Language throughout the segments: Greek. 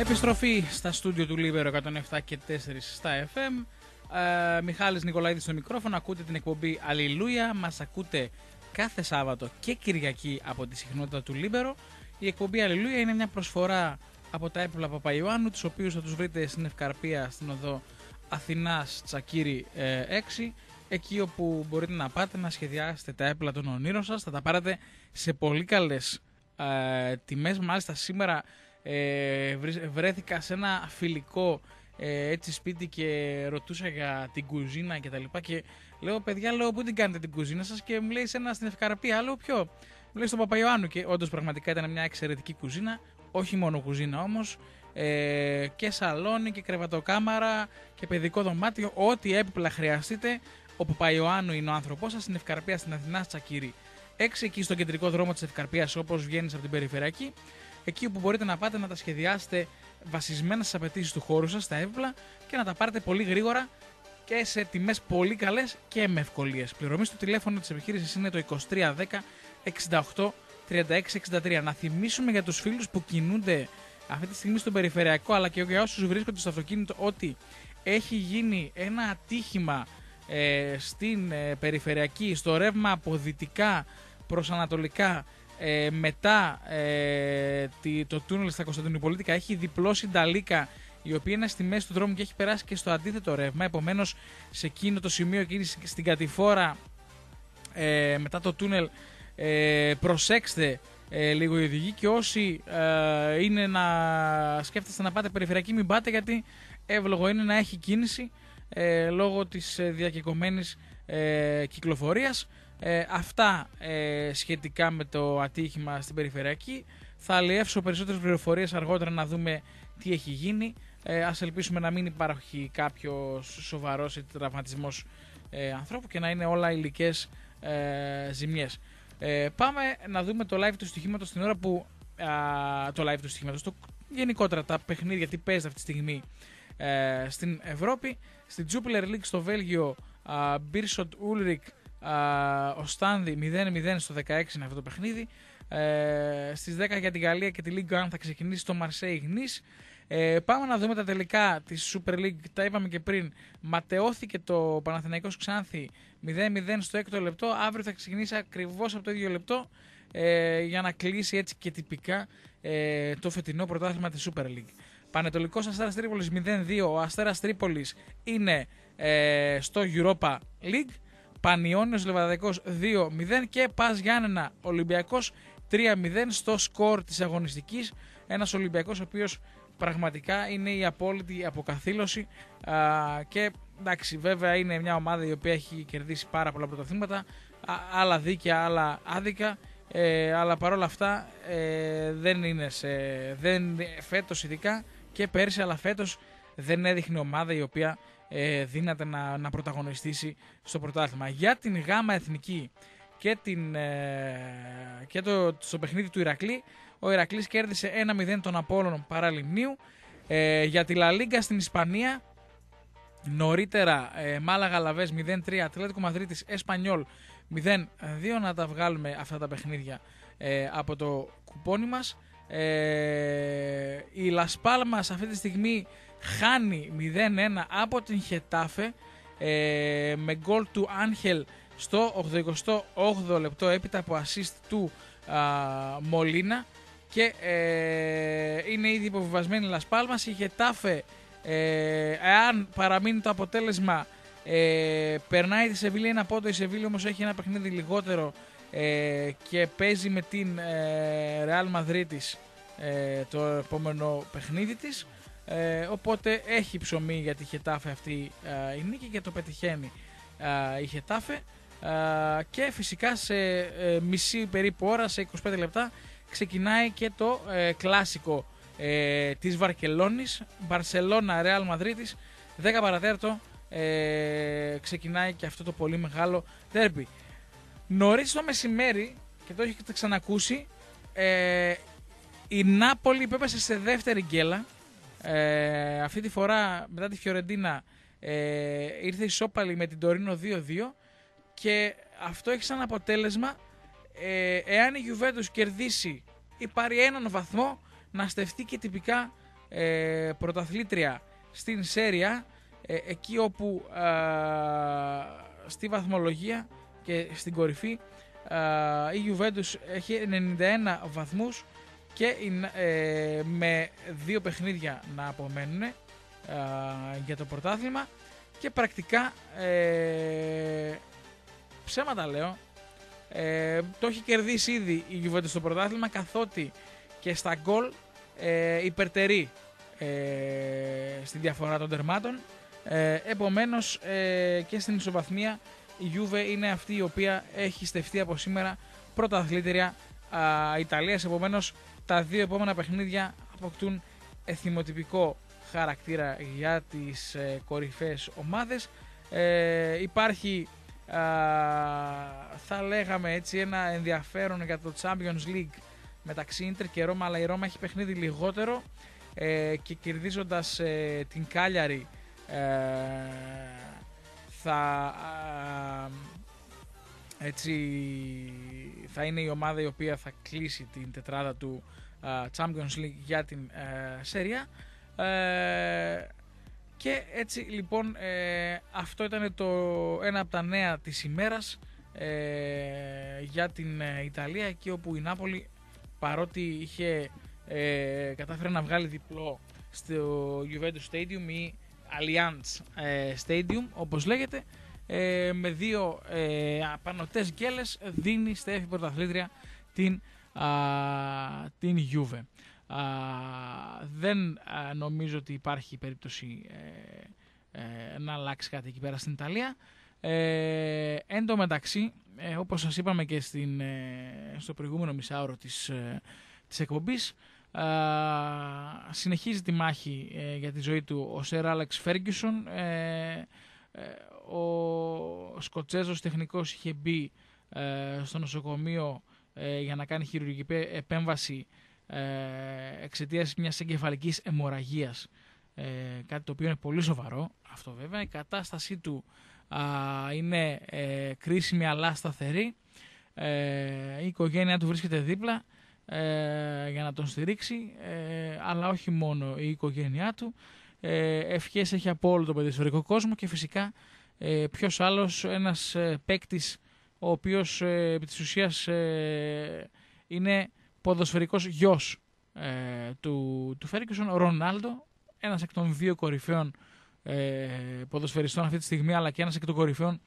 Επιστροφή στα στούντιο του Λίβερο 107 και 4 στα FM. Ε, Μιχάλης Νικολαίδης στο μικρόφωνο. Ακούτε την εκπομπή Αλληλούια. Μας ακούτε κάθε Σάββατο και Κυριακή από τη συχνότητα του Λίμπερο. Η εκπομπή Αλληλούια είναι μια προσφορά από τα έπιπλα Παπαϊωάννου, τους οποίους θα τους βρείτε στην Ευκαρπία, στην οδό Αθηνάς Τσακύρη 6, ε, εκεί όπου μπορείτε να πάτε να σχεδιάσετε τα έπιπλα των ονείρων σας, θα τα πάρετε σε πολύ καλές ε, τιμές, μάλιστα σήμερα ε, βρέθηκα σε ένα φιλικό ε, έτσι σπίτι και ρωτούσα για την κουζίνα και τα λοιπά και λέω παιδιά λέω πού την κάνετε την κουζίνα σας και μου λέει σε ένα στην Ευκαρπία άλλο ποιο μου λέει στον Παπαϊωάννου και όντως πραγματικά ήταν μια εξαιρετική κουζίνα όχι μόνο κουζίνα όμως ε, και σαλόνι και κρεβατοκάμαρα και παιδικό δωμάτιο ό,τι έπιπλα χρειαστείτε ο Παπαϊωάννου είναι ο άνθρωπός σας στην Ευκαρπία στην Αθηνά Τσακύρη Έξι εκεί στο κεντρικό δρόμο της Ευκαρπίας, όπως βγαίνεις από την περιφερειακή εκεί που μπορείτε να πάτε να τα σχεδιάσετε βασισμένα στις απαιτήσεις του χώρου σας, τα έβλα και να τα πάρετε πολύ γρήγορα και σε τιμές πολύ καλές και με ευκολίες. Πληρωμή στο τηλέφωνο της επιχείρησης είναι το 2310 68 36 Να θυμίσουμε για τους φίλους που κινούνται αυτή τη στιγμή στον περιφερειακό αλλά και για όσους βρίσκονται στο αυτοκίνητο ότι έχει γίνει ένα ατύχημα ε, στην ε, περιφερειακή, στο ρεύμα από δυτικά προς ανατολικά ε, μετά ε, το τούνελ στα Κωνσταντινούπολιτικα έχει διπλώσει Νταλίκα η οποία είναι στη μέση του δρόμου και έχει περάσει και στο αντίθετο ρεύμα. Επομένως, σε εκείνο το σημείο, εκείνη στην κατηφόρα ε, μετά το τούνελ, ε, προσέξτε λίγο οι οδηγοί και όσοι είναι να σκέφτεστε να πάτε περιφερειακή, μην πάτε γιατί εύλογο είναι να έχει κίνηση λόγω της διακεκομένης κυκλοφορίας. Ε, αυτά ε, σχετικά με το ατύχημα στην περιφερειακή. Θα αλλιεύσω περισσότερες πληροφορίες αργότερα να δούμε τι έχει γίνει. Ε, ας ελπίσουμε να μην υπάρχει κάποιος σοβαρός ή τραυματισμός ε, ανθρώπου και να είναι όλα υλικές ε, ζημιές. Ε, πάμε να δούμε το live του στοιχήματος την ώρα που. Α, το live του στοιχήματος, το γενικότερα τα παιχνίδια, τι παίζεται αυτή τη στιγμή ε, στην Ευρώπη. Στην Jupiler League στο Βέλγιο, Μπίρσοντ Ulrich ο Στάνδη 0-0 στο 16 είναι αυτό το παιχνίδι. Ε, στις 10 για την Γαλλία και τη Λίγκ Αν θα ξεκινήσει το Marseille ε, πάμε να δούμε τα τελικά της Super League. Τα είπαμε και πριν. Ματαιώθηκε το Παναθηναϊκός Ξάνθη 0-0 στο 6 λεπτό. Αύριο θα ξεκινήσει ακριβώς από το ίδιο λεπτό ε, για να κλείσει έτσι και τυπικά ε, το φετινό πρωτάθλημα της Super League. Πανετολικός Αστέρας Τρίπολης 0-2. Ο Αστέρας Τρίπολης είναι στο Europa League. Πανιόνιος Λεβαδιακός 2-0 και Πας Γιάννενα Ολυμπιακός 3-0 στο σκορ της αγωνιστικής. Ένας Ολυμπιακός ο οποίος πραγματικά είναι η απόλυτη αποκαθήλωση α, και εντάξει βέβαια είναι μια ομάδα η οποία έχει κερδίσει πάρα πολλά πρωταθλήματα άλλα δίκαια, άλλα άδικα ε, αλλά παρόλα αυτά ε, δεν είναι σε, δεν, φέτος ειδικά και πέρσι αλλά φέτος δεν έδειχνε ομάδα η οποία ε, δύναται να, να πρωταγωνιστήσει στο πρωτάθλημα. Για την γάμα εθνική και, την, ε, και το, στο παιχνίδι του Ηρακλή, ο Ηρακλής κέρδισε 1-0 τον Απόλων παραλιμνίου. Ε, για τη Λαλίγκα στην Ισπανία, νωρίτερα ε, Μάλαγα Λαβές 0-3, Ατλέτικο Μαδρίτης Εσπανιόλ 0-2. Να τα βγάλουμε αυτά τα παιχνίδια ε, από το κουπόνι μας. Ε, η Λασπάλμα σε αυτή τη στιγμή χάνει 0-1 από την Χετάφε ε, με γκολ του Άγχελ στο 88 λεπτό έπειτα από assist του α, Μολίνα και ε, είναι ήδη υποβιβασμένη Λασπάλμας η Χετάφε ε, εάν παραμείνει το αποτέλεσμα ε, περνάει τη Σεβίλη ένα πόντο η Σεβίλη όμως έχει ένα παιχνίδι λιγότερο ε, και παίζει με την Ρεάλ Μαδρίτης το επόμενο παιχνίδι της ε, οπότε έχει ψωμί για τη Χετάφε αυτή ε, η νίκη και το πετυχαίνει ε, η Χετάφε. και φυσικά σε μισή περίπου ώρα, σε 25 λεπτά, ξεκινάει και το κλάσικο της Βαρκελόνης, Μπαρσελώνα, Ρεάλ Μαδρίτης, 10 παρατέρτο, ξεκινάει και αυτό το πολύ μεγάλο τέρμπι. Νωρίς το μεσημέρι, και το έχετε ξανακούσει, η Νάπολη υπέπεσε σε δεύτερη γκέλα, ε, αυτή τη φορά μετά τη Φιωρεντίνα ε, ήρθε η Σόπαλη με την Τωρίνο 2-2 και αυτό έχει σαν αποτέλεσμα ε, εάν η Γιουβέντος κερδίσει ή πάρει έναν βαθμό να στεφτεί και τυπικά ε, πρωταθλήτρια στην Σέρια εκεί όπου στη βαθμολογία και στην κορυφή η Γιουβέντος έχει 91 βαθμούς και ε, με δύο παιχνίδια να απομένουν ε, για το πρωτάθλημα και πρακτικά ε, ψέματα λέω το έχει κερδίσει ήδη η Γιουβέντος στο πρωτάθλημα καθότι και στα γκολ υπερτερεί στη διαφορά των τερμάτων επομένως και στην ισοβαθμία η Γιούβε είναι αυτή η οποία έχει στεφτεί από σήμερα πρωταθλήτρια Ιταλίας επομένως τα δύο επόμενα παιχνίδια αποκτούν εθιμοτυπικό χαρακτήρα για τις ε, κορυφαίες ομάδες. Ε, υπάρχει θα λέγαμε έτσι ένα ενδιαφέρον για το Champions League μεταξύ Inter και Ρώμα αλλά η Ρώμα έχει παιχνίδι λιγότερο ε, και κερδίζοντας ε, την Κάλιαρη ε, θα έτσι θα είναι η ομάδα η οποία θα κλείσει την τετράδα του Champions League για την Σέρια. Ε, και έτσι λοιπόν ε, αυτό ήταν το ένα από τα νέα της ημέρας ε, για την Ιταλία εκεί όπου η Νάπολη παρότι είχε κατάφερε να βγάλει διπλό στο Juventus Stadium ή Allianz Stadium όπως λέγεται ε, με δύο ε, απανοτές δίνει στέφη πρωταθλήτρια την, α, την Juve. Α, δεν νομίζω ότι υπάρχει περίπτωση ε, ε, να αλλάξει κάτι εκεί πέρα στην Ιταλία. Ε, εν τω μεταξύ, όπως σας είπαμε και στην, στο προηγούμενο μισάωρο της, της εκπομπής, συνεχίζει τη μάχη για τη ζωή του ο Σερ Άλεξ Φέργκισον, ο Σκοτσέζος τεχνικός είχε μπει ε, στο νοσοκομείο ε, για να κάνει χειρουργική επέμβαση ε, εξαιτίας μιας εγκεφαλικής αιμορραγίας. κάτι το οποίο είναι πολύ σοβαρό αυτό βέβαια. Η κατάστασή του είναι κρίσιμη αλλά σταθερή. η οικογένειά του βρίσκεται δίπλα για να τον στηρίξει αλλά όχι μόνο η οικογένειά του ε, ευχές έχει από όλο τον κόσμο και φυσικά ε, ποιος άλλος ένας ε, παίκτης ο οποίος ε, επί της ουσίας ε, είναι ποδοσφαιρικός γιος ε, του, του Φέρικουσον, ο Ρονάλντο, ένας εκ των δύο κορυφαίων ποδοσφαιριστών αυτή τη στιγμή αλλά και ένας εκ των κορυφαίων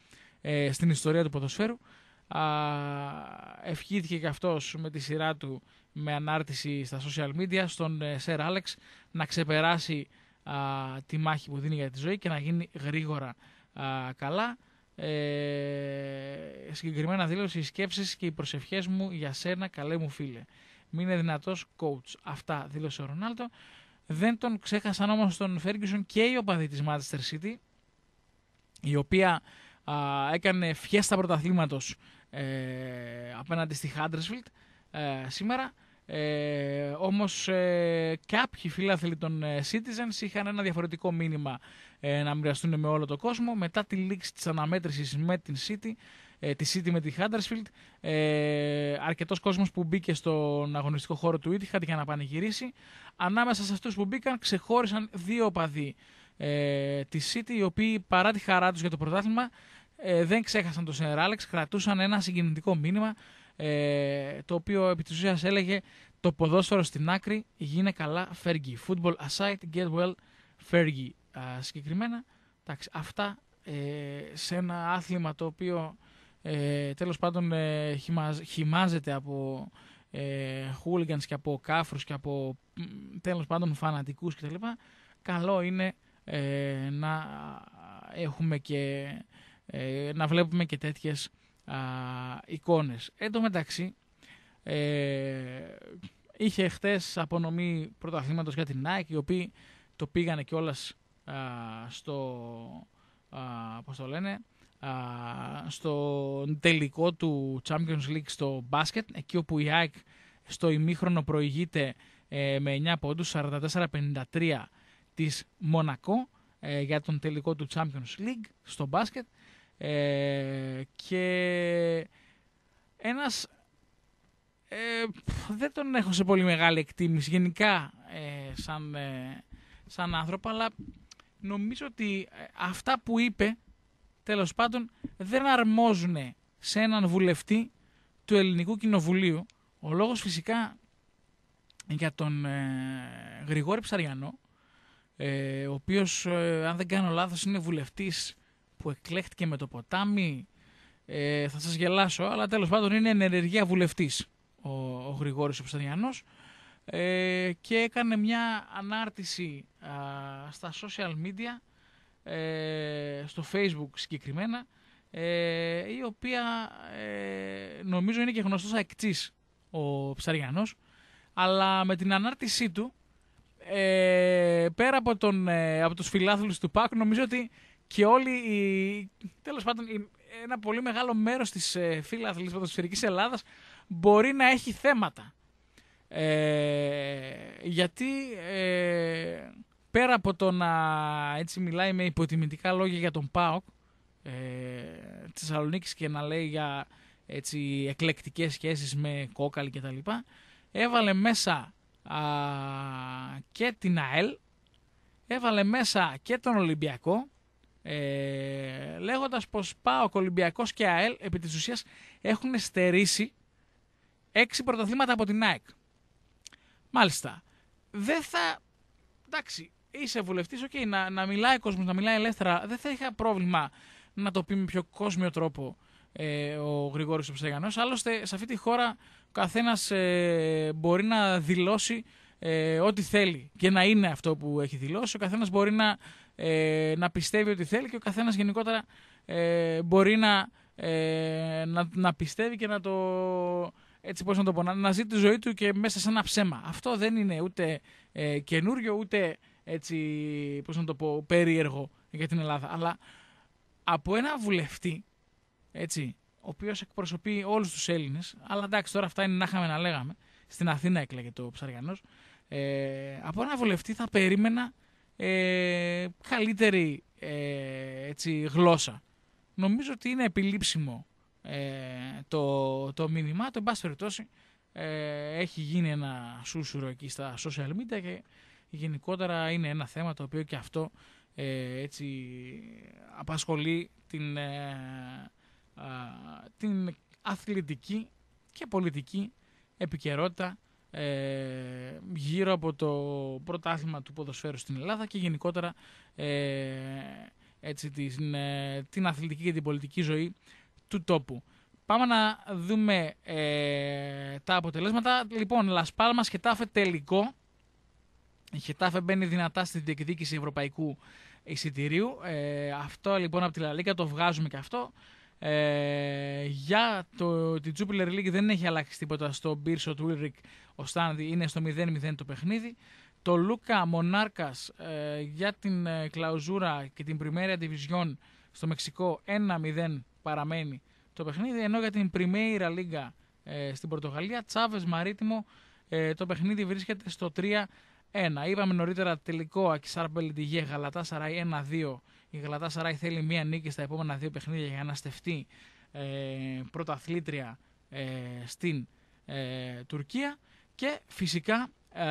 στην ιστορία του ποδοσφαίρου. Α, ευχήθηκε και αυτός με τη σειρά του με ανάρτηση στα social media στον Σερ Άλεξ να ξεπεράσει α, τη μάχη που δίνει για τη ζωή και να γίνει γρήγορα α, καλά. Ε, συγκεκριμένα δήλωσε οι σκέψεις και οι προσευχές μου για σένα καλέ μου φίλε. Μην είναι δυνατός coach. Αυτά δήλωσε ο Ρονάλτο. Δεν τον ξέχασαν όμως τον Φέργκισον και οι οπαδοί της Manchester City η οποία α, έκανε φιέστα πρωταθλήματος ε, απέναντι στη Huddersfield ε, σήμερα. Ε, όμως ε, κάποιοι φιλάθλοι των ε, Citizens είχαν ένα διαφορετικό μήνυμα ε, να μοιραστούν με όλο τον κόσμο. Μετά τη λήξη της αναμέτρησης με την City, ε, τη City με τη Huddersfield, ε, αρκετός που μπήκε στον αγωνιστικό χώρο του Etihad για να πανηγυρίσει. Ανάμεσα σε αυτούς που μπήκαν ξεχώρισαν δύο οπαδοί ε, της City, οι οποίοι παρά τη χαρά τους για το πρωτάθλημα δεν ξέχασαν τον Σενεράλεξ, κρατούσαν ένα συγκινητικό μήνυμα ε, το οποίο επί της ουσίας έλεγε το ποδόσφαιρο στην άκρη γίνε καλά Fergie. Football aside, get well Fergie. συγκεκριμένα, αυτά ε, σε ένα άθλημα το οποίο ε, τέλος πάντων ε, χυμάζεται από ε, hooligans και από κάφρους και από τέλος πάντων φανατικούς κτλ. Καλό είναι ε, να έχουμε και ε, να βλέπουμε και τέτοιες α, εικόνες. Εν τω μεταξύ, ε, είχε χτες απονομή πρωταθλήματος για την Nike, οι οποίοι το πήγανε κιόλας α, στο, α, πώς το λένε, α, στο τελικό του Champions League στο μπάσκετ, εκεί όπου η ΑΕΚ στο ημίχρονο προηγείται ε, με 9 πόντους, 44-53 της Μονακό, ε, για τον τελικό του Champions League στο μπάσκετ. Ε, και ένας ε, δεν τον έχω σε πολύ μεγάλη εκτίμηση γενικά ε, σαν, ε, σαν άνθρωπο, αλλά νομίζω ότι αυτά που είπε τέλος πάντων δεν αρμόζουν σε έναν βουλευτή του Ελληνικού Κοινοβουλίου. Ο λόγος φυσικά για τον Γρηγόρη Ψαριανό, ο οποίος αν δεν κάνω λάθος είναι βουλευτής που εκλέχτηκε με το ποτάμι. Ε, θα σας γελάσω, αλλά τέλος πάντων είναι ενεργεία βουλευτής ο, ο Γρηγόρης ο ε, και έκανε μια ανάρτηση α, στα social media, ε, στο facebook συγκεκριμένα, η οποία νομίζω είναι και γνωστός αεκτής ο Ψαριανός, αλλά με την ανάρτησή του, πέρα από, τον, από τους φιλάθλους του ΠΑΚ, νομίζω ότι και όλοι οι, τέλος πάντων ένα πολύ μεγάλο μέρος της ε, της ποδοσφαιρικής Ελλάδας μπορεί να έχει θέματα. Ε, γιατί ε, πέρα από το να έτσι μιλάει με υποτιμητικά λόγια για τον ΠΑΟΚ ε, της Θεσσαλονίκης και να λέει για έτσι, εκλεκτικές σχέσεις με κόκαλη κτλ. Έβαλε μέσα και την ΑΕΛ, έβαλε μέσα και τον Ολυμπιακό ε, Λέγοντας πως πάω Ολυμπιακό και ΑΕΛ επί της ουσίας έχουν στερήσει έξι πρωταθλήματα από την ΑΕΚ. Μάλιστα. Δεν θα. Εντάξει, είσαι βουλευτής, οκ, να, να μιλάει κόσμος, να μιλάει ελεύθερα. Δεν θα είχα πρόβλημα να το πει με πιο κόσμιο τρόπο ε, ο Γρηγόρης ο Ψεγανός. Άλλωστε, σε αυτή τη χώρα ο καθένας ε, μπορεί να δηλώσει ε, ό,τι θέλει και να είναι αυτό που έχει δηλώσει. Ο καθένας μπορεί να ε, να πιστεύει ότι θέλει και ο καθένας γενικότερα ε, μπορεί ε, να, να, πιστεύει και να το, έτσι πώς να το πω, να, να ζει τη ζωή του και μέσα σε ένα ψέμα. Αυτό δεν είναι ούτε ε, καινούριο, ούτε έτσι, πώς να το πω, περίεργο για την Ελλάδα. Αλλά από ένα βουλευτή, έτσι, ο οποίος εκπροσωπεί όλους τους Έλληνες, αλλά εντάξει τώρα αυτά είναι να είχαμε να λέγαμε, στην Αθήνα έκλαιγε το Ψαριανός, ε, από ένα βουλευτή θα περίμενα ε, καλύτερη ε, έτσι, γλώσσα. Νομίζω ότι είναι επιλήψιμο ε, το, το μήνυμά το Εν πάση περιπτώσει, ε, έχει γίνει ένα σούσουρο εκεί στα social media και γενικότερα είναι ένα θέμα το οποίο και αυτό έτσι, απασχολεί την, την αθλητική και πολιτική επικαιρότητα ε, γύρω από το πρωτάθλημα του ποδοσφαίρου στην Ελλάδα και γενικότερα ε, έτσι, την, ε, την αθλητική και την πολιτική ζωή του τόπου. Πάμε να δούμε ε, τα αποτελέσματα. Λοιπόν, Λασπάλμα Χετάφε τελικό. Η Χετάφε μπαίνει δυνατά στη διεκδίκηση ευρωπαϊκού εισιτηρίου. αυτό λοιπόν από τη Λαλίκα το βγάζουμε και αυτό. Ε, για το, την Jupiler League δεν έχει αλλάξει τίποτα στο Μπίρσο του Ulrich. ο Στάνδη είναι στο 0-0 το παιχνίδι το Λούκα Μονάρκα ε, για την ε, Κλαουζούρα και την Primera Division στο Μεξικό 1-0 παραμένει το παιχνίδι ενώ για την Πριμέρα Λίγκα ε, στην Πορτογαλία Τσάβες Μαρίτιμο ε, το παιχνίδι βρίσκεται στο 3 ενα Είπαμε νωρίτερα τελικό Ακισάρ Μπελντιγέ Γαλατά Σαράι 1-2. Η Γαλατά Σαράι θέλει μία νίκη στα επόμενα δύο παιχνίδια για να στεφτεί ε, πρωταθλήτρια ε, στην ε, Τουρκία. Και φυσικά ε,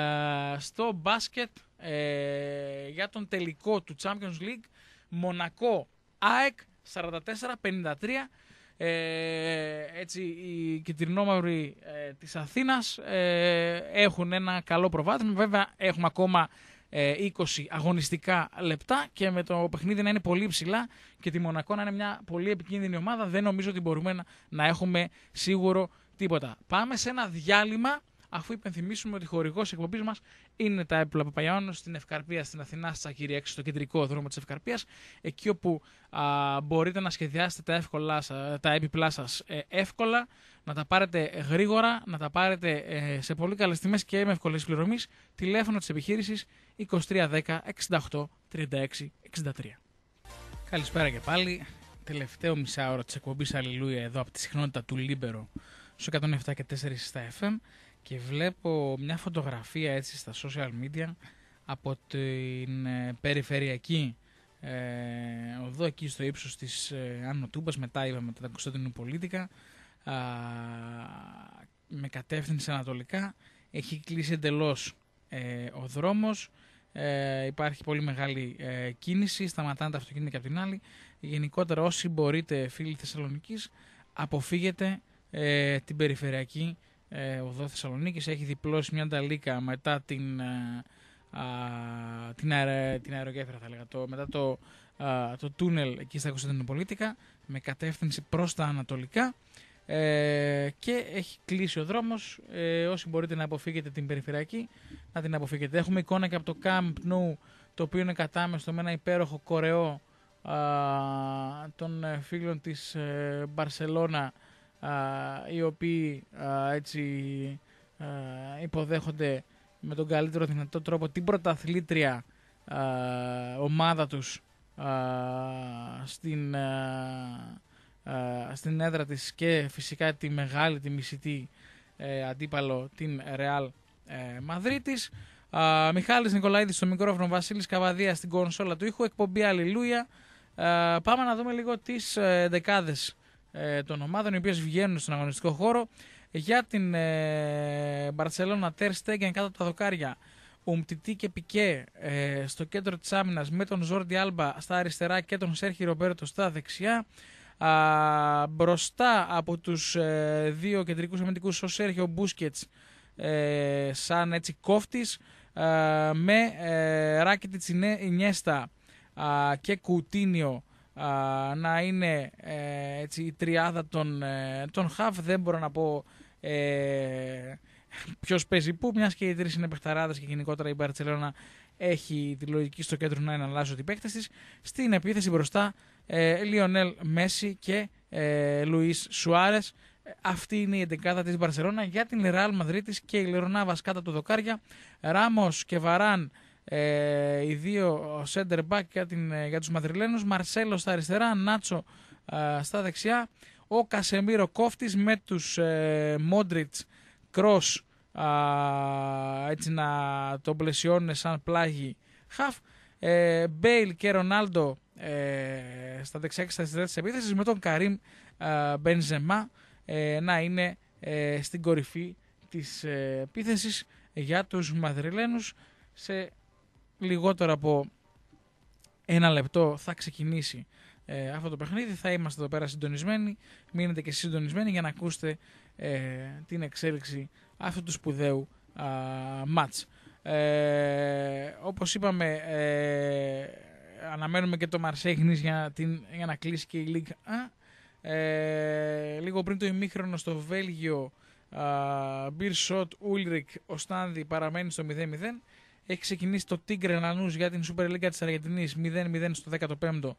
στο μπάσκετ ε, για τον τελικό του Champions League Μονακό ΑΕΚ 44-53 ε, έτσι, οι κυτρινόμαυροι ε, της Αθήνας ε, έχουν ένα καλό προβάδισμα. Βέβαια έχουμε ακόμα 20 ε, αγωνιστικά λεπτά και με το παιχνίδι να είναι πολύ ψηλά και τη Μονακό να είναι μια πολύ επικίνδυνη ομάδα δεν νομίζω ότι μπορούμε να, να έχουμε σίγουρο τίποτα. Πάμε σε ένα διάλειμμα αφού υπενθυμίσουμε ότι χορηγός εκπομπής μας είναι τα έπιπλα Παπαγιάννου στην Ευκαρπία, στην Αθηνά, στα Κυρίαξη, στο κεντρικό δρόμο της Ευκαρπίας, εκεί όπου α, μπορείτε να σχεδιάσετε τα, εύκολα, ε, τα έπιπλά σας ε, εύκολα, να τα πάρετε γρήγορα, να τα πάρετε ε, σε πολύ καλές τιμές και με ευκολέ πληρωμή. Τηλέφωνο της επιχείρησης 2310 68 36 63. Καλησπέρα και πάλι. Τελευταίο μισάωρο της εκπομπής Αλληλούια εδώ από τη συχνότητα του Λίμπερο στο 107 και 4 στα FM και βλέπω μια φωτογραφία έτσι στα social media από την ε, περιφερειακή ε, οδό εκεί στο ύψος της ε, μετά είπαμε τα Κωνσταντινού Πολίτικα, α, με κατεύθυνση ανατολικά, έχει κλείσει εντελώς ε, ο δρόμος, ε, υπάρχει πολύ μεγάλη κίνηση, σταματάνε τα αυτοκίνητα και από την άλλη. Γενικότερα όσοι μπορείτε φίλοι Θεσσαλονικής, αποφύγετε την περιφερειακή ε, ο Θεσσαλονίκης έχει διπλώσει μια ταλίκα μετά την, ε, α, την, την αερογέφυρα θα λέγα, το, μετά το, το τούνελ εκεί στα Κωνσταντινοπολίτικα με κατεύθυνση προς τα ανατολικά ε, και έχει κλείσει ο δρόμος ε, όσοι μπορείτε να αποφύγετε την περιφερειακή να την αποφύγετε. Έχουμε εικόνα και από το Camp Nou το οποίο είναι κατάμεστο με ένα υπέροχο κορεό των ε, φίλων της Μπαρσελώνα οι οποίοι έτσι υποδέχονται με τον καλύτερο δυνατό τρόπο την πρωταθλήτρια ομάδα τους στην, στην έδρα της και φυσικά τη μεγάλη, τη μισητή ε, αντίπαλο την Ρεάλ Μαδρίτης. Μιχάλης Νικολαίδης στο μικρόφωνο, Βασίλης Καβαδίας στην κονσόλα του ήχου, εκπομπή Αλληλούια. Πάμε να δούμε λίγο τις ε, δεκάδες ε, των ομάδων οι οποίες βγαίνουν στον αγωνιστικό χώρο για την ε, Μπαρσελόνα, Τέρ Στέγγεν κάτω από τα δοκάρια Ουμτιτή και Πικέ ε, στο κέντρο της Άμυνας με τον Ζόρντι Άλμπα στα αριστερά και τον Σέρχι Ρομπέρτο στα δεξιά μπροστά από τους ε, δύο κεντρικούς αμυντικούς, ο Σέρχιο Μπούσκετς σαν έτσι κόφτης με ε, τη Νιέστα και Κουτίνιο να είναι ε, έτσι, η τριάδα των, ε, των half. Δεν μπορώ να πω ε, ποιος παίζει πού, μιας και οι τρεις είναι παιχταράδες και γενικότερα η Μπαρσελόνα έχει τη λογική στο κέντρο να εναλλάσσουν την παίκτες της. Στην επίθεση μπροστά ε, Λιονέλ Μέση και ε, Λουίς Σουάρες. Αυτή είναι η εντεκάδα της Μπαρσελόνα για την Ρεάλ Μαδρίτης και η Λερονάβας κάτω του δοκάρια. Ράμος και Βαράν ε, οι δύο center back για, την, για τους Μαδριλένους, Μαρσέλο στα αριστερά, Νάτσο ε, στα δεξιά, ο Κασεμίρο Κόφτης με τους ε, Μόντριτς, Κρός, έτσι να τον πλαισιώνουν σαν πλάγι χαφ, ε, Μπέιλ και Ρονάλντο ε, στα δεξιά και στα αριστερά της επίθεσης με τον Καρίμ Μπενζεμά να είναι στην κορυφή της επίθεσης για τους Μαδριλένους σε λιγότερο από ένα λεπτό θα ξεκινήσει ε, αυτό το παιχνίδι. Θα είμαστε εδώ πέρα συντονισμένοι. Μείνετε και συντονισμένοι για να ακούσετε ε, την εξέλιξη αυτού του σπουδαίου ε, μάτς. Ε, όπως είπαμε, ε, αναμένουμε και το Μαρσέγνης για, την, για να κλείσει και η Λίγκα. Ε, λίγο πριν το ημίχρονο στο Βέλγιο, Μπίρ Σότ Ούλρικ, ο Στάνδη παραμένει στο 0-0. Έχει ξεκινήσει το Τίγκρε Νανούς για την Super League της Αργεντινής 0-0 στο 15ο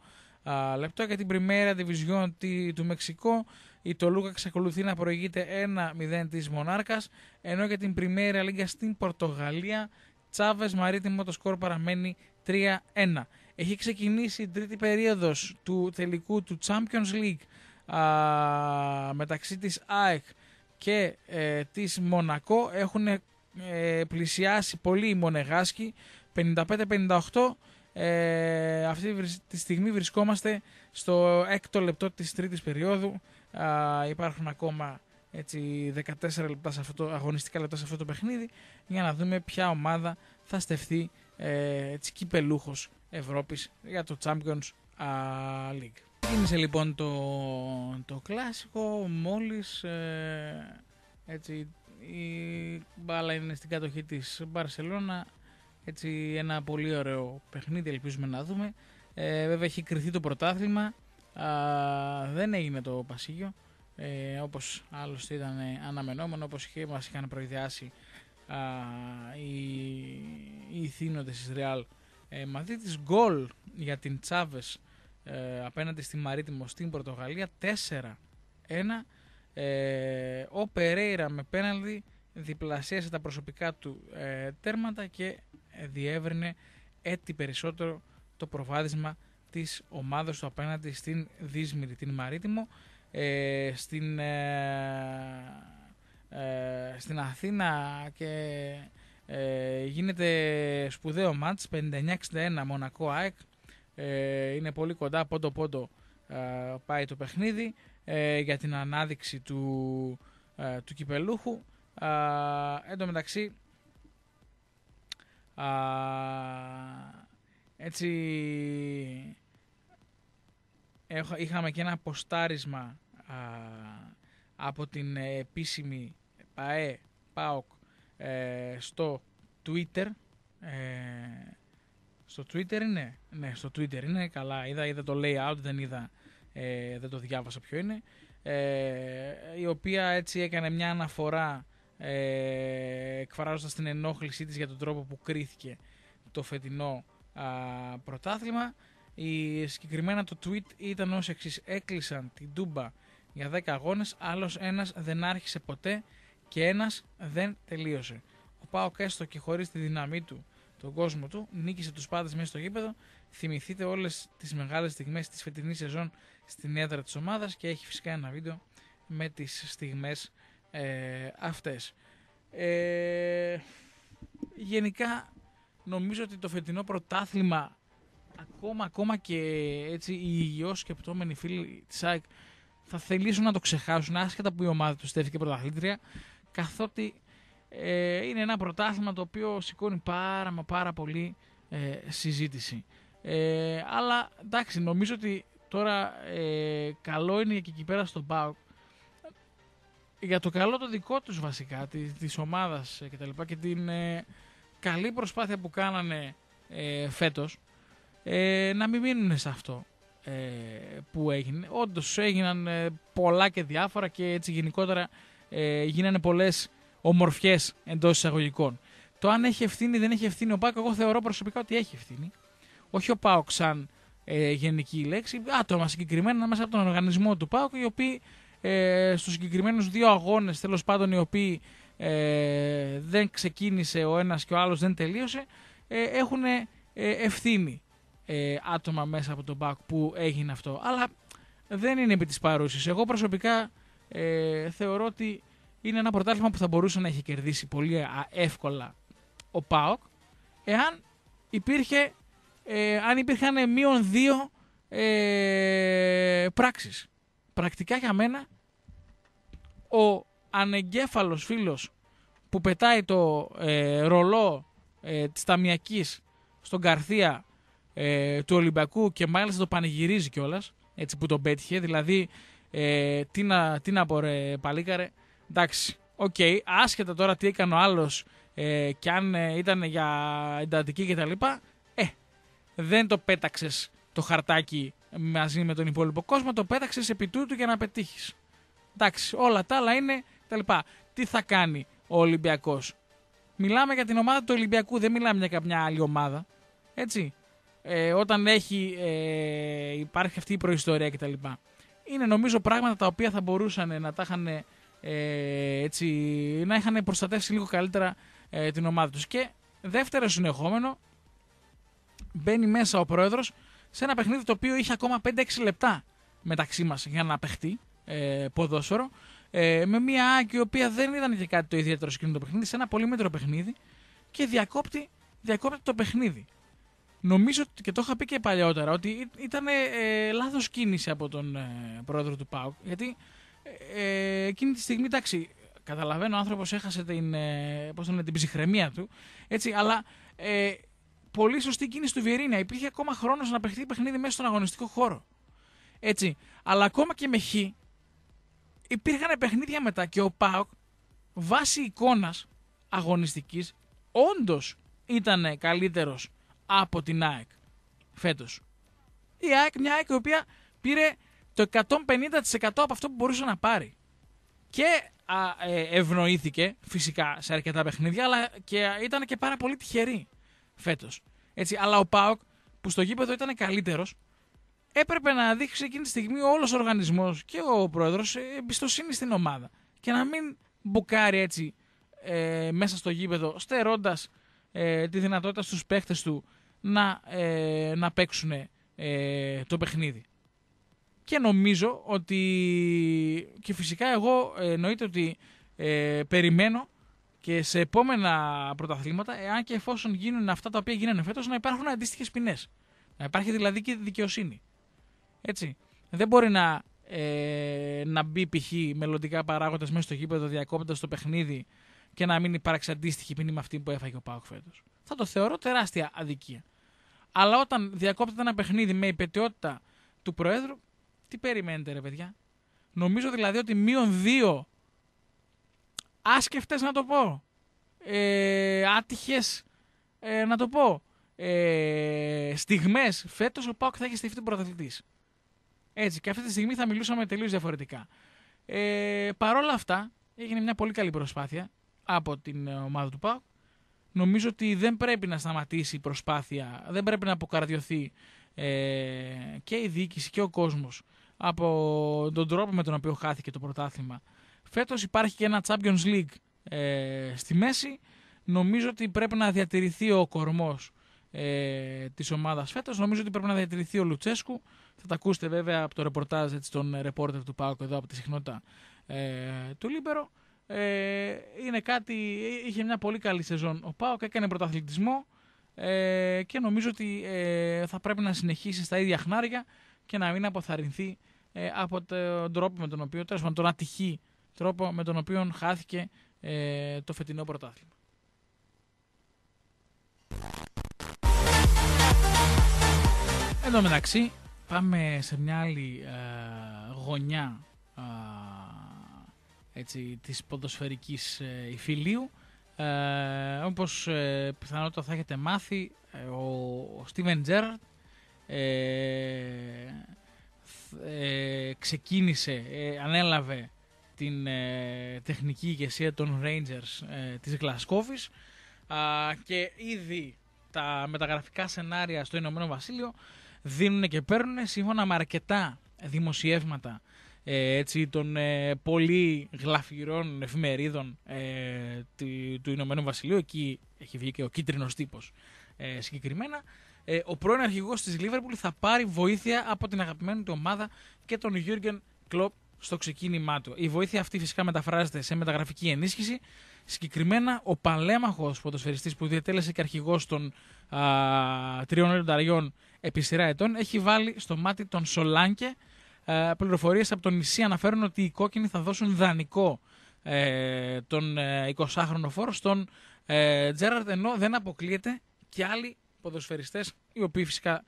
λεπτό. Για την Πριμέρα Division του Μεξικό η Τολούκα εξακολουθεί να προηγείται 1-0 της Μονάρκας. Ενώ για την Πριμέρα Λίγκα στην Πορτογαλία Τσάβες Μαρίτιμο το σκορ παραμένει 3-1. Έχει ξεκινήσει η τρίτη περίοδος του τελικού του Champions League α, μεταξύ της ΑΕΚ και ε, της Μονακό έχουν ε, πλησιάσει πολύ η Μονεγάσκη. 55-58. Ε, αυτή τη στιγμή βρισκόμαστε στο έκτο λεπτό της τρίτης περίοδου. υπάρχουν ακόμα έτσι, 14 λεπτά σε αυτό, αγωνιστικά λεπτά σε αυτό το παιχνίδι για να δούμε ποια ομάδα θα στεφθεί ε, έτσι, κυπελούχος Ευρώπης για το Champions League. Ξεκίνησε λοιπόν το, το κλάσικο μόλις ε, έτσι, η μπάλα είναι στην κατοχή της Μπαρσελώνα. Έτσι ένα πολύ ωραίο παιχνίδι ελπίζουμε να δούμε. Ε, βέβαια έχει κρυθεί το πρωτάθλημα. Α, δεν έγινε το πασίγιο. Ε, όπως άλλωστε ήταν αναμενόμενο, όπως και μας είχαν προειδιάσει α, οι, οι θύνοντες της Ρεάλ ε, τη Γκολ για την τσάβες. Ε, απέναντι στη Μαρίτιμο στην Πορτογαλία 4-1 ε, ο Περέιρα με πέναλτι διπλασίασε τα προσωπικά του ε, τέρματα και ε, διεύρυνε έτσι περισσότερο το προβάδισμα της ομάδας του απέναντι στην Δίσμηρη, την Μαρίτιμο. Ε, στην, στην Αθήνα και γίνεται σπουδαίο μάτς 59-61 Μονακό ΑΕΚ είναι πολύ κοντά πόντο πόντο πάει το παιχνίδι ε, για την ανάδειξη του, ε, του κυπελούχου. Ε, εν τω μεταξύ, έτσι είχαμε και ένα αποστάρισμα από την επίσημη ΠΑΕ ΠΑΟΚ ε, στο Twitter στο Twitter είναι. Ναι, στο Twitter είναι. Καλά, είδα, είδα το layout, δεν είδα ε, δεν το διάβασα ποιο είναι, ε, η οποία έτσι έκανε μια αναφορά ε, την ενόχλησή της για τον τρόπο που κρίθηκε το φετινό πρωτάθλημα. Η, συγκεκριμένα το tweet ήταν ως εξής, έκλεισαν την Τούμπα για 10 αγώνες, άλλος ένας δεν άρχισε ποτέ και ένας δεν τελείωσε. Ο Πάο Κέστο και χωρίς τη δύναμή του τον κόσμο του, νίκησε τους πάντες μέσα στο γήπεδο θυμηθείτε όλες τις μεγάλες στιγμές της φετινής σεζόν στην έδρα της ομάδας και έχει φυσικά ένα βίντεο με τις στιγμές ε, αυτές. Ε, γενικά νομίζω ότι το φετινό πρωτάθλημα ακόμα, ακόμα και έτσι, οι υγιώς σκεπτόμενοι φίλοι της ΑΕΚ θα θελήσουν να το ξεχάσουν άσχετα που η ομάδα τους στέφηκε πρωταθλήτρια καθότι ε, είναι ένα πρωτάθλημα το οποίο σηκώνει πάρα μα πάρα πολύ ε, συζήτηση. Ε, αλλά εντάξει, νομίζω ότι τώρα ε, καλό είναι και εκεί πέρα στον ΠΑΟΚ για το καλό το δικό τους βασικά, της, της ομάδας ε, και τα λοιπά και την καλή προσπάθεια που κάνανε ε, φέτος να μην μείνουν σε αυτό που έγινε. Όντως έγιναν πολλά και διάφορα και έτσι γενικότερα γίνανε πολλές ομορφιές εντός εισαγωγικών. Το αν έχει ευθύνη ή δεν έχει ευθύνη ο Πάκο, εγώ θεωρώ προσωπικά ότι έχει ευθύνη όχι ο ΠΑΟΚ σαν ε, γενική λέξη, άτομα συγκεκριμένα μέσα από τον οργανισμό του ΠΑΟΚ, οι οποίοι ε, στους συγκεκριμένους δύο αγώνες, τέλος πάντων οι οποίοι ε, δεν ξεκίνησε ο ένας και ο άλλος δεν τελείωσε, ε, έχουν ε, ευθύνη άτομα μέσα από τον ΠΑΟΚ που έγινε αυτό. Αλλά δεν είναι επί της παρούσης. Εγώ προσωπικά θεωρώ ότι είναι ένα πρωτάθλημα που θα μπορούσε να έχει κερδίσει πολύ εύκολα ο ΠΑΟΚ, εάν υπήρχε ε, αν υπήρχαν μείον δύο ε, πράξεις. Πρακτικά για μένα ο ανεγκέφαλος φίλος που πετάει το ε, ρολό ε, της ταμιακής στον καρθία ε, του Ολυμπιακού και μάλιστα το πανηγυρίζει κιόλας, έτσι που τον πέτυχε, δηλαδή τι, να, τι να πω παλίκαρε, εντάξει, οκ, okay, άσχετα τώρα τι έκανε ο άλλος και αν ήταν για εντατική κτλ δεν το πέταξες το χαρτάκι μαζί με τον υπόλοιπο κόσμο, το πέταξες επί τούτου για να πετύχεις. Εντάξει, όλα τα άλλα είναι τα λοιπά. Τι θα κάνει ο Ολυμπιακός. Μιλάμε για την ομάδα του Ολυμπιακού, δεν μιλάμε για καμιά άλλη ομάδα. Έτσι. Ε, όταν έχει, ε, υπάρχει αυτή η προϊστορία κτλ. Είναι νομίζω πράγματα τα οποία θα μπορούσαν να τα είχαν, ε, έτσι, να είχαν προστατεύσει λίγο καλύτερα ε, την ομάδα τους. Και δεύτερο συνεχόμενο, μπαίνει μέσα ο πρόεδρος σε ένα παιχνίδι το οποίο είχε ακόμα 5-6 λεπτά μεταξύ μας για να παιχτεί ε, ποδόσφαιρο. Ε, με μια άκη η οποία δεν ήταν και κάτι το ιδιαίτερο σκηνή το παιχνίδι, σε ένα πολύ μέτρο παιχνίδι και διακόπτει, διακόπτει το παιχνίδι. Νομίζω και το είχα πει και παλιότερα ότι ήταν ε, λάθος κίνηση από τον ε, πρόεδρο του ΠΑΟΚ. Γιατί ε, εκείνη τη στιγμή, εντάξει, καταλαβαίνω ο άνθρωπος έχασε την, ε, πώς την ψυχραιμία του, έτσι, αλλά πολύ σωστή κίνηση του Βιερίνια. Υπήρχε ακόμα χρόνος να παιχτεί παιχνίδι μέσα στον αγωνιστικό χώρο. Έτσι. Αλλά ακόμα και με χ υπήρχαν παιχνίδια μετά και ο Πάοκ βάσει εικόνας αγωνιστικής όντως ήταν καλύτερος από την ΑΕΚ φέτος. Η ΑΕΚ, μια ΑΕΚ η οποία πήρε το 150% από αυτό που μπορούσε να πάρει. Και ε, ευνοήθηκε φυσικά σε αρκετά παιχνίδια, αλλά και ήταν και πάρα πολύ τυχερή φέτος. Αλλά ο Πάοκ που στο γήπεδο ήταν καλύτερος, έπρεπε να δείξει εκείνη τη στιγμή όλος ο οργανισμός και ο πρόεδρος ε, εμπιστοσύνη στην ομάδα. Και να μην μπουκάρει έτσι ε, μέσα στο γήπεδο, στερώντας ε, τη δυνατότητα στους παίχτες του να, ε, να παίξουν ε, το παιχνίδι. Και νομίζω ότι. και φυσικά εγώ εννοείται ότι περιμένω και σε επόμενα πρωταθλήματα, εάν και εφόσον γίνουν αυτά τα οποία γίνανε φέτος, να υπάρχουν αντίστοιχες ποινές. Να υπάρχει δηλαδή και δικαιοσύνη. Έτσι. Δεν μπορεί να, ε, να μπει π.χ. μελλοντικά παράγοντας μέσα στο γήπεδο διακόπτοντας το παιχνίδι και να μην υπάρξει αντίστοιχη ποινή με αυτή που έφαγε ο Πάοκ φέτος. Θα το θεωρώ τεράστια αδικία. Αλλά όταν διακόπτεται ένα παιχνίδι με υπετιότητα του Προέδρου, τι περιμένετε ρε παιδιά. Νομίζω δηλαδή ότι μείον δύο Άσκεφτες να το πω, ε, άτυχες ε, να το πω, ε, στιγμές φέτος ο Πάοκ θα έχει στηθεί πρωταθλητής. Έτσι και αυτή τη στιγμή θα μιλούσαμε τελείως διαφορετικά. Ε, Παρ' όλα αυτά έγινε μια πολύ καλή προσπάθεια από την ομάδα του ΠΑΟΚ. Νομίζω ότι δεν πρέπει να σταματήσει η προσπάθεια, δεν πρέπει να αποκαρδιωθεί ε, και η διοίκηση και ο κόσμος από τον τρόπο με τον οποίο χάθηκε το πρωτάθλημα Φέτος υπάρχει και ένα Champions League ε, στη μέση. Νομίζω ότι πρέπει να διατηρηθεί ο κορμός ε, της ομάδας φέτος. Νομίζω ότι πρέπει να διατηρηθεί ο Λουτσέσκου. Θα τα ακούσετε βέβαια από το ρεπορτάζ έτσι, των ρεπόρτερ του Πάουκ εδώ από τη συχνότητα ε, του Λίμπερο. Ε, είναι κάτι, είχε μια πολύ καλή σεζόν ο Πάουκ. έκανε πρωταθλητισμό ε, και νομίζω ότι ε, θα πρέπει να συνεχίσει στα ίδια χνάρια και να μην αποθαρρυνθεί ε, από τον τρόπο με τον οποίο να πάντων ατυχεί τρόπο με τον οποίο χάθηκε ε, το φετινό πρωτάθλημα. Εν τω μεταξύ πάμε σε μια άλλη ε, γωνιά ε, έτσι, της ποδοσφαιρικής ε, υφηλίου. Ε, όπως ε, πιθανότητα θα έχετε μάθει, ο, ο Στίβεν ξεκίνησε, ανέλαβε την ε, τεχνική ηγεσία των Rangers ε, της Γλασκόφης και ήδη τα μεταγραφικά σενάρια στο Ηνωμένο Βασίλειο δίνουν και παίρνουν σύμφωνα με αρκετά δημοσιεύματα ε, έτσι, των ε, πολύ γλαφυρών εφημερίδων του, του Ηνωμένου Βασιλείου. Εκεί έχει βγει και ο κίτρινος τύπος συγκεκριμένα. ο πρώην αρχηγός της Λίβερπουλ θα πάρει βοήθεια από την αγαπημένη του ομάδα και τον Γιούργεν Κλοπ στο ξεκίνημά του. Η βοήθεια αυτή φυσικά μεταφράζεται σε μεταγραφική ενίσχυση. Συγκεκριμένα, ο παλέμαχος ποδοσφαιριστής που διατέλεσε και αρχηγός των α, τριών λεπταριών επί σειρά ετών έχει βάλει στο μάτι τον Σολάνκε. Πληροφορίες από τον νησί αναφέρουν ότι οι κόκκινοι θα δώσουν δανεικό ε, τον ε, 20χρονο φόρο στον ε, Τζέραρτ, ενώ δεν αποκλείεται και άλλοι ποδοσφαιριστές οι οποίοι φυσικά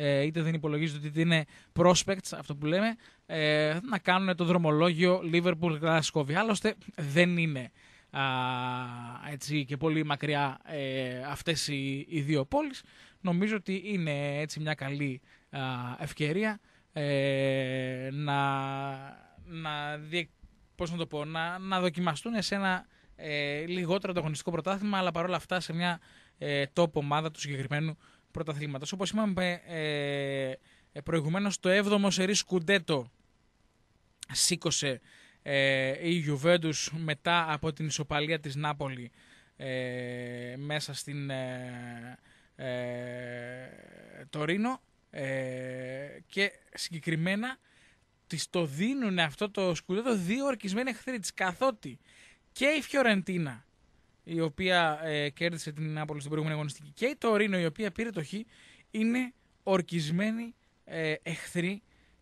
ε, είτε δεν υπολογίζονται ότι είναι prospects, αυτό που λέμε, ε, να κάνουν το δρομολόγιο Liverpool Glasgow. Άλλωστε δεν είναι α, έτσι, και πολύ μακριά ε, αυτές οι, δύο πόλεις. Νομίζω ότι είναι έτσι μια καλή α, ευκαιρία ε, να, να, το πω, να, να δοκιμαστούν σε ένα ε, λιγότερο ανταγωνιστικό πρωτάθλημα, αλλά παρόλα αυτά σε μια ε, τόπο ομάδα του συγκεκριμένου πρωταθλήματος. Όπως είπαμε ε, ε προηγουμένως, το 7ο σερί Σκουντέτο σήκωσε ε, η Γιουβέντους μετά από την ισοπαλία της Νάπολη ε, μέσα στην ε, Τωρίνο και συγκεκριμένα της το δίνουν αυτό το σκουντέτο δύο ορκισμένοι εχθροί της καθότι και η Φιωρεντίνα η οποία ε, κέρδισε την Νάπολη στην προηγούμενη αγωνιστική και η Τωρίνο η οποία πήρε το Χ είναι ορκισμένη ε,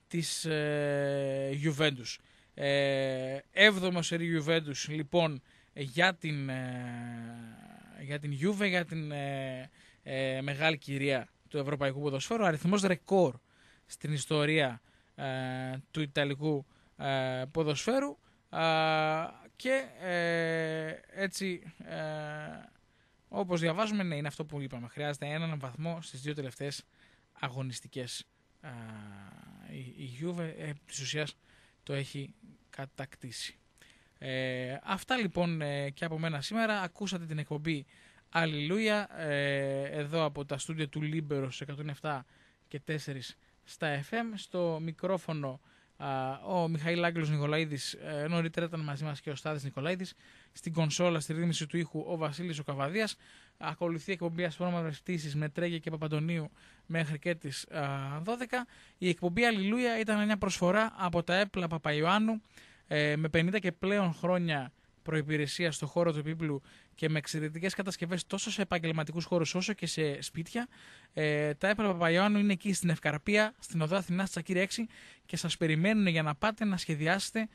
της ε, Juventus. Ε, έβδομο Juventus λοιπόν για την, ε, για την Juve, για την ε, ε, μεγάλη κυρία του Ευρωπαϊκού Ποδοσφαίρου. Αριθμός ρεκόρ στην ιστορία του Ιταλικού ποδοσφαίρου. Και ε, έτσι, ε, όπως διαβάζουμε, ναι, είναι αυτό που είπαμε. Χρειάζεται έναν βαθμό στις δύο τελευταίες αγωνιστικές. η, γιούβε Juve, ε, το έχει κατακτήσει. Ε, αυτά λοιπόν ε, και από μένα σήμερα. Ακούσατε την εκπομπή Αλληλούια ε, εδώ από τα στούντια του Λίμπερος 107 και 4 στα FM. Στο μικρόφωνο ο Μιχαήλ Άγγελος Νικολαίδης, ε, νωρίτερα ήταν μαζί μας και ο Στάδης Νικολαίδης. στην κονσόλα, στη ρύθμιση του ήχου, ο Βασίλης ο Καβαδίας. Ακολουθεί εκπομπή φόρμα Πτήσεις με Τρέγια και Παπαντονίου μέχρι και τις 12. Η εκπομπή Αλληλούια ήταν μια προσφορά από τα έπλα Παπαϊωάννου ε, με 50 και πλέον χρόνια προπηρεσία στον χώρο του επίπλου και με εξαιρετικές κατασκευές τόσο σε επαγγελματικούς χώρους όσο και σε σπίτια. Ε, τα έπρεπε Παπαϊωάννου είναι εκεί στην Ευκαρπία, στην Οδό Αθηνά, στα 6 και σας περιμένουν για να πάτε να σχεδιάσετε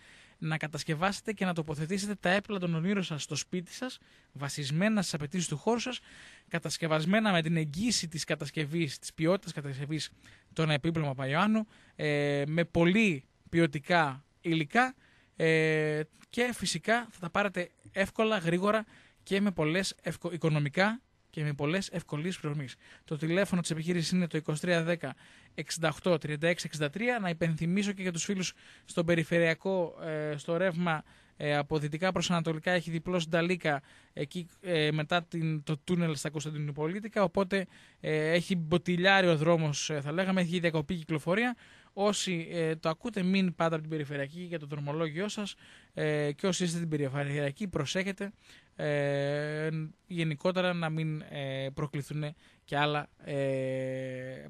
να κατασκευάσετε και να τοποθετήσετε τα έπλα των ονείρων σας στο σπίτι σας, βασισμένα στις απαιτήσεις του χώρου σας, κατασκευασμένα με την εγγύηση της κατασκευής, της ποιότητας κατασκευής των επίπλων Παπαϊωάννου, ε, με πολύ ποιοτικά υλικά ε, και φυσικά θα τα πάρετε εύκολα, γρήγορα και με πολλές οικονομικά και με πολλές ευκολίες πληρωμής. Το τηλέφωνο της επιχείρησης είναι το 2310 68 3663 Να υπενθυμίσω και για τους φίλους στον περιφερειακό, ε, στο ρεύμα ε, από δυτικά προς ανατολικά, έχει διπλώσει Νταλίκα εκεί ε, μετά την, το τούνελ στα Κωνσταντινούπολίτικα. Οπότε ε, έχει μποτιλιάρει ο δρόμος, ε, θα λέγαμε, έχει διακοπή κυκλοφορία. Όσοι ε, το ακούτε, μην πάτε από την περιφερειακή για το δρομολόγιο σας ε, και όσοι είστε στην περιφερειακή, προσέχετε ε, γενικότερα να μην ε, προκληθούν και άλλα ε,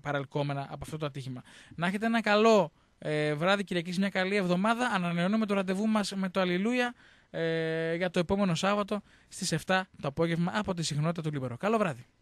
παραλκόμενα από αυτό το ατύχημα. Να έχετε ένα καλό ε, βράδυ Κυριακής, μια καλή εβδομάδα. Ανανεώνουμε το ραντεβού μας με το Αλληλούια για το επόμενο Σάββατο στις 7 το απόγευμα από τη συχνότητα του Λίμπερο. Καλό βράδυ.